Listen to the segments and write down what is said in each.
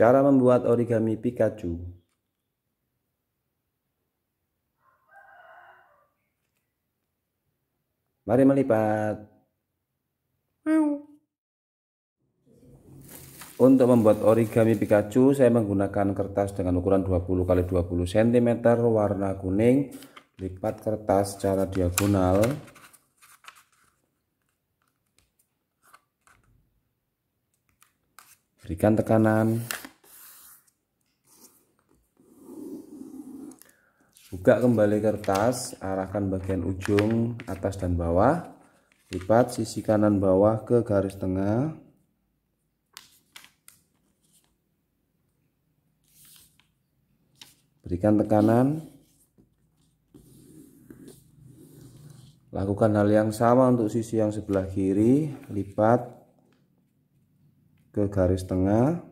Cara membuat origami Pikachu. Mari melipat. Untuk membuat origami Pikachu, saya menggunakan kertas dengan ukuran 20 x 20 cm warna kuning. Lipat kertas secara diagonal. Berikan tekanan. buka kembali kertas arahkan bagian ujung atas dan bawah lipat sisi kanan bawah ke garis tengah berikan tekanan lakukan hal yang sama untuk sisi yang sebelah kiri lipat ke garis tengah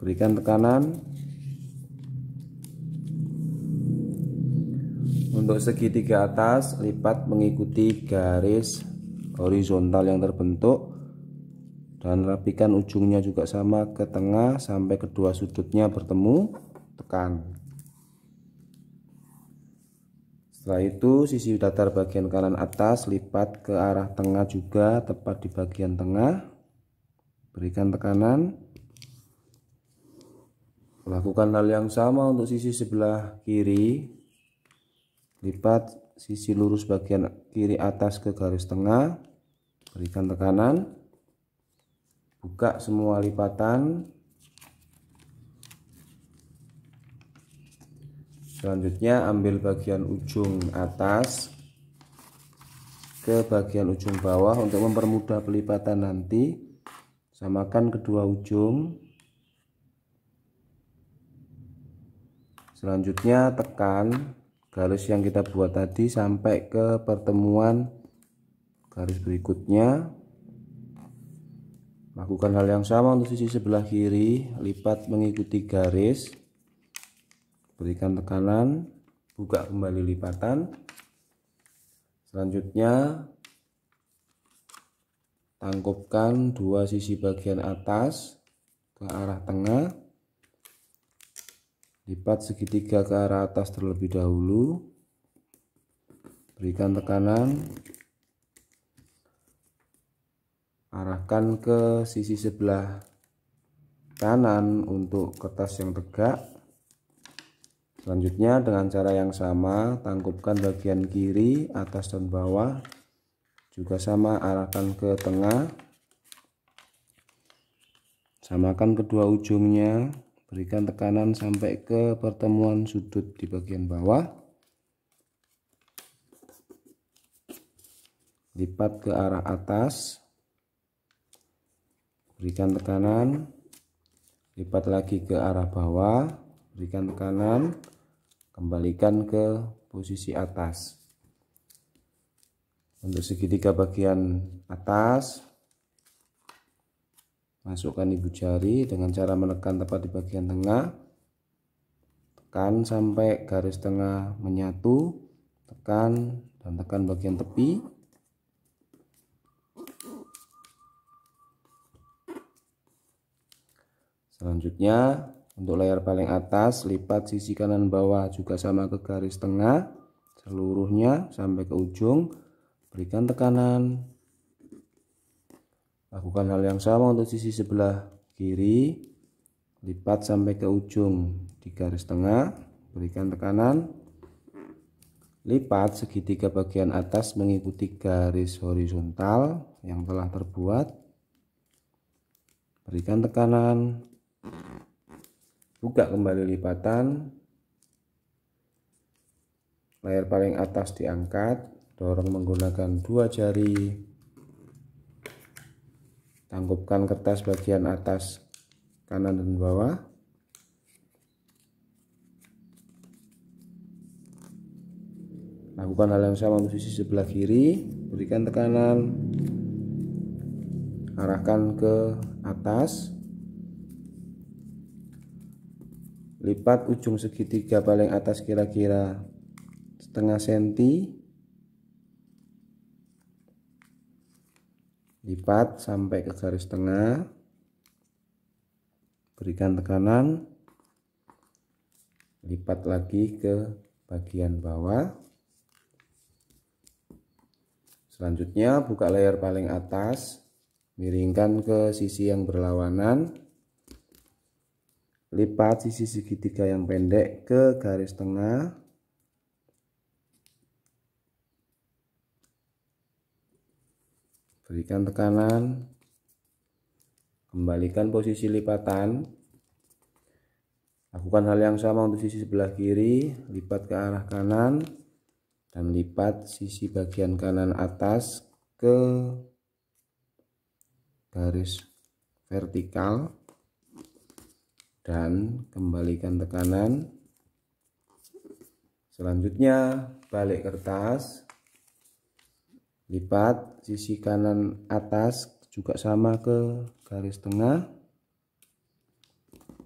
berikan tekanan Untuk segitiga atas, lipat mengikuti garis horizontal yang terbentuk dan rapikan ujungnya juga sama ke tengah sampai kedua sudutnya bertemu, tekan. Setelah itu, sisi datar bagian kanan atas lipat ke arah tengah juga, tepat di bagian tengah. Berikan tekanan. Lakukan hal yang sama untuk sisi sebelah kiri, lipat sisi lurus bagian kiri atas ke garis tengah berikan tekanan buka semua lipatan selanjutnya ambil bagian ujung atas ke bagian ujung bawah untuk mempermudah pelipatan nanti samakan kedua ujung selanjutnya tekan garis yang kita buat tadi sampai ke pertemuan garis berikutnya lakukan hal yang sama untuk sisi sebelah kiri lipat mengikuti garis berikan tekanan buka kembali lipatan selanjutnya tangkupkan dua sisi bagian atas ke arah tengah lipat segitiga ke arah atas terlebih dahulu berikan tekanan arahkan ke sisi sebelah kanan untuk kertas yang tegak selanjutnya dengan cara yang sama tangkupkan bagian kiri atas dan bawah juga sama arahkan ke tengah samakan kedua ujungnya berikan tekanan sampai ke pertemuan sudut di bagian bawah lipat ke arah atas berikan tekanan lipat lagi ke arah bawah berikan tekanan kembalikan ke posisi atas untuk segitiga bagian atas masukkan ibu jari dengan cara menekan tepat di bagian tengah tekan sampai garis tengah menyatu tekan dan tekan bagian tepi selanjutnya untuk layar paling atas lipat sisi kanan bawah juga sama ke garis tengah seluruhnya sampai ke ujung berikan tekanan Lakukan hal yang sama untuk sisi sebelah kiri. Lipat sampai ke ujung di garis tengah. Berikan tekanan. Lipat segitiga bagian atas mengikuti garis horizontal yang telah terbuat. Berikan tekanan. Buka kembali lipatan. Layar paling atas diangkat. Dorong menggunakan dua jari. Tangkupkan kertas bagian atas kanan dan bawah. Lakukan hal yang sama untuk sisi sebelah kiri, berikan tekanan, arahkan ke atas. Lipat ujung segitiga paling atas kira-kira setengah senti lipat sampai ke garis tengah berikan tekanan lipat lagi ke bagian bawah selanjutnya buka layar paling atas miringkan ke sisi yang berlawanan lipat sisi segitiga yang pendek ke garis tengah berikan tekanan kembalikan posisi lipatan lakukan hal yang sama untuk sisi sebelah kiri lipat ke arah kanan dan lipat sisi bagian kanan atas ke garis vertikal dan kembalikan tekanan selanjutnya balik kertas lipat sisi kanan atas juga sama ke garis tengah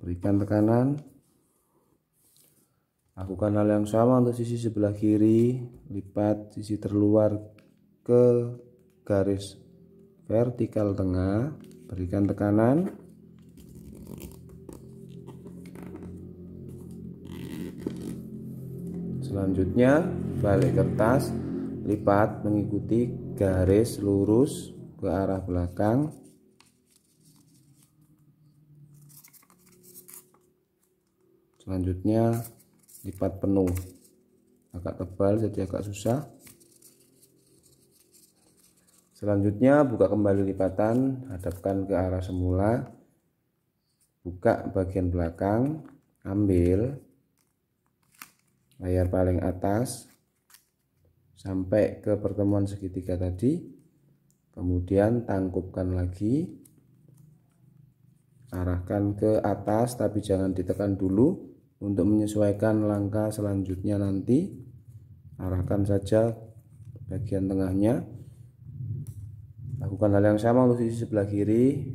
berikan tekanan lakukan hal yang sama untuk sisi sebelah kiri lipat sisi terluar ke garis vertikal tengah berikan tekanan selanjutnya balik kertas lipat mengikuti garis lurus ke arah belakang selanjutnya lipat penuh agak tebal jadi agak susah selanjutnya buka kembali lipatan hadapkan ke arah semula buka bagian belakang ambil layar paling atas sampai ke pertemuan segitiga tadi kemudian tangkupkan lagi arahkan ke atas tapi jangan ditekan dulu untuk menyesuaikan langkah selanjutnya nanti arahkan saja bagian tengahnya lakukan hal yang sama untuk sisi sebelah kiri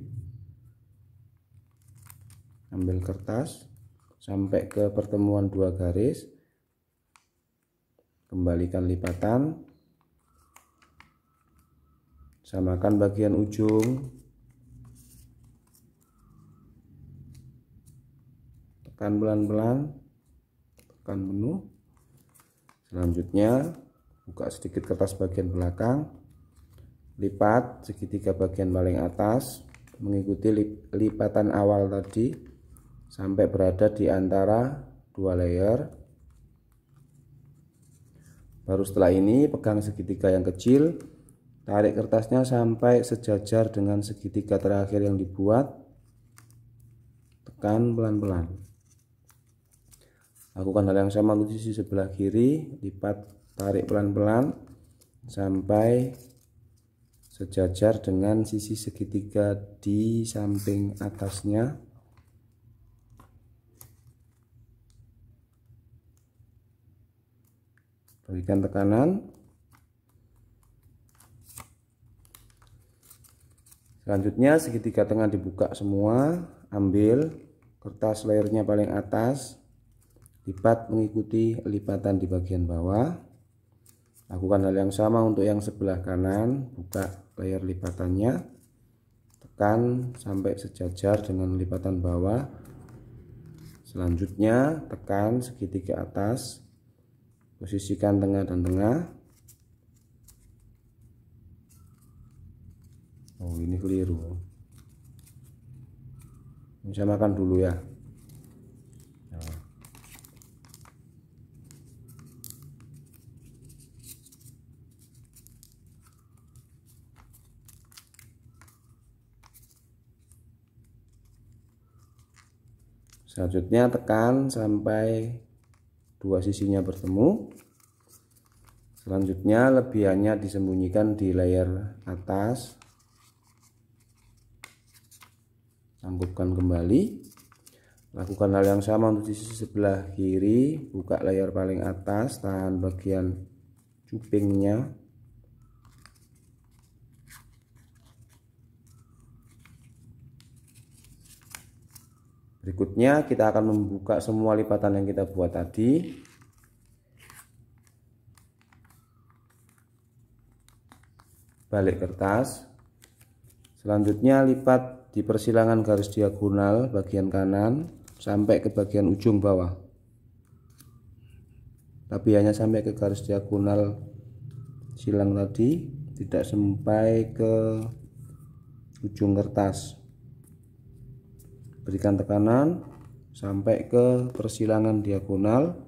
ambil kertas sampai ke pertemuan dua garis kembalikan lipatan samakan bagian ujung tekan pelan-pelan tekan penuh selanjutnya buka sedikit kertas bagian belakang lipat segitiga bagian paling atas mengikuti lip, lipatan awal tadi sampai berada di antara dua layer Baru setelah ini pegang segitiga yang kecil, tarik kertasnya sampai sejajar dengan segitiga terakhir yang dibuat. Tekan pelan-pelan. Lakukan hal yang sama untuk sisi sebelah kiri, lipat tarik pelan-pelan sampai sejajar dengan sisi segitiga di samping atasnya. berikan tekanan selanjutnya segitiga tengah dibuka semua ambil kertas layernya paling atas lipat mengikuti lipatan di bagian bawah lakukan hal yang sama untuk yang sebelah kanan buka layer lipatannya tekan sampai sejajar dengan lipatan bawah selanjutnya tekan segitiga atas posisikan tengah dan tengah oh ini keliru ini makan dulu ya Selanjutnya tekan sampai dua sisinya bertemu selanjutnya lebihannya disembunyikan di layer atas sanggupkan kembali lakukan hal yang sama untuk sisi sebelah kiri buka layar paling atas tahan bagian cupingnya Berikutnya kita akan membuka semua lipatan yang kita buat tadi. Balik kertas. Selanjutnya lipat di persilangan garis diagonal bagian kanan sampai ke bagian ujung bawah. Tapi hanya sampai ke garis diagonal silang tadi, tidak sampai ke ujung kertas berikan tekanan sampai ke persilangan diagonal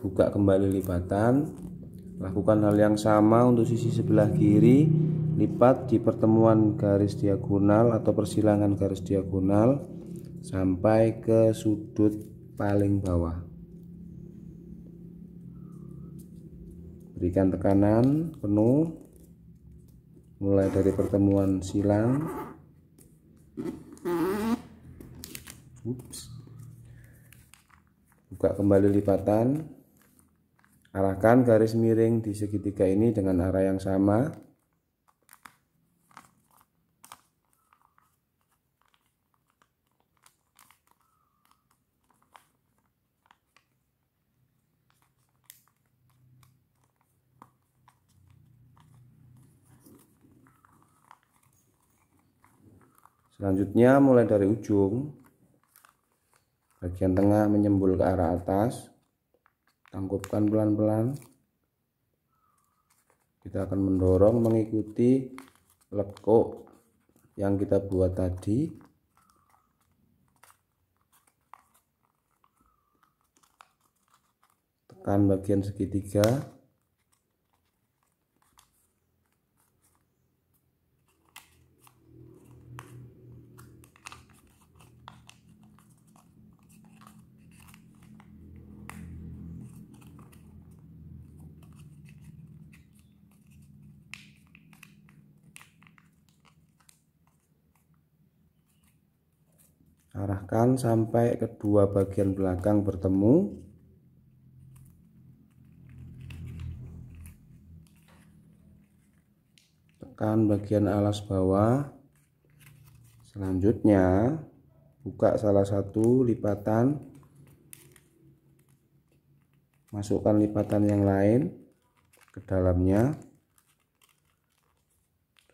buka kembali lipatan lakukan hal yang sama untuk sisi sebelah kiri lipat di pertemuan garis diagonal atau persilangan garis diagonal sampai ke sudut paling bawah berikan tekanan penuh mulai dari pertemuan silang Ups. buka kembali lipatan arahkan garis miring di segitiga ini dengan arah yang sama Selanjutnya mulai dari ujung bagian tengah menyembul ke arah atas tangkupkan pelan-pelan kita akan mendorong mengikuti lekuk yang kita buat tadi tekan bagian segitiga arahkan sampai kedua bagian belakang bertemu tekan bagian alas bawah selanjutnya buka salah satu lipatan masukkan lipatan yang lain ke dalamnya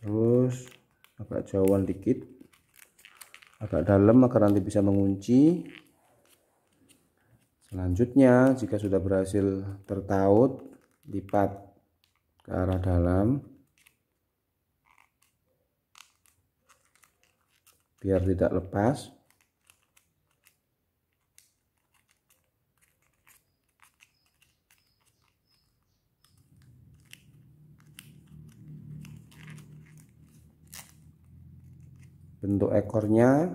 terus agak jauhan dikit agak dalam agar nanti bisa mengunci selanjutnya jika sudah berhasil tertaut lipat ke arah dalam biar tidak lepas bentuk ekornya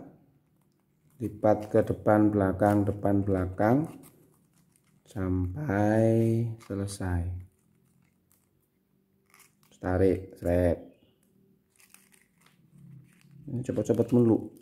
lipat ke depan belakang depan belakang sampai selesai tarik seret ini cepat-cepat meluk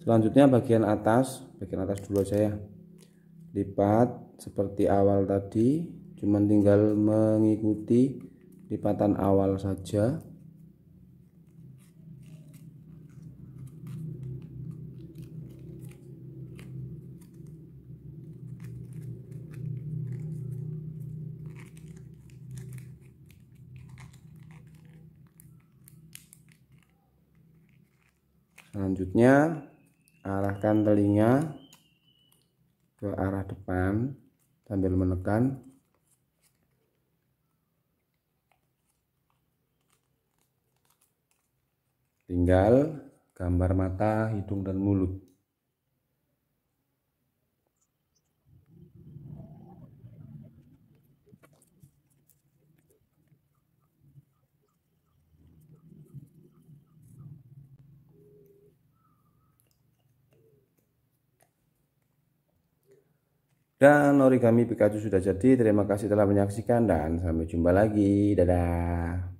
selanjutnya bagian atas bagian atas dulu saya lipat seperti awal tadi cuman tinggal mengikuti lipatan awal saja selanjutnya arahkan telinga ke arah depan sambil menekan tinggal gambar mata, hidung, dan mulut. Dan origami Pikachu sudah jadi. Terima kasih telah menyaksikan dan sampai jumpa lagi. Dadah.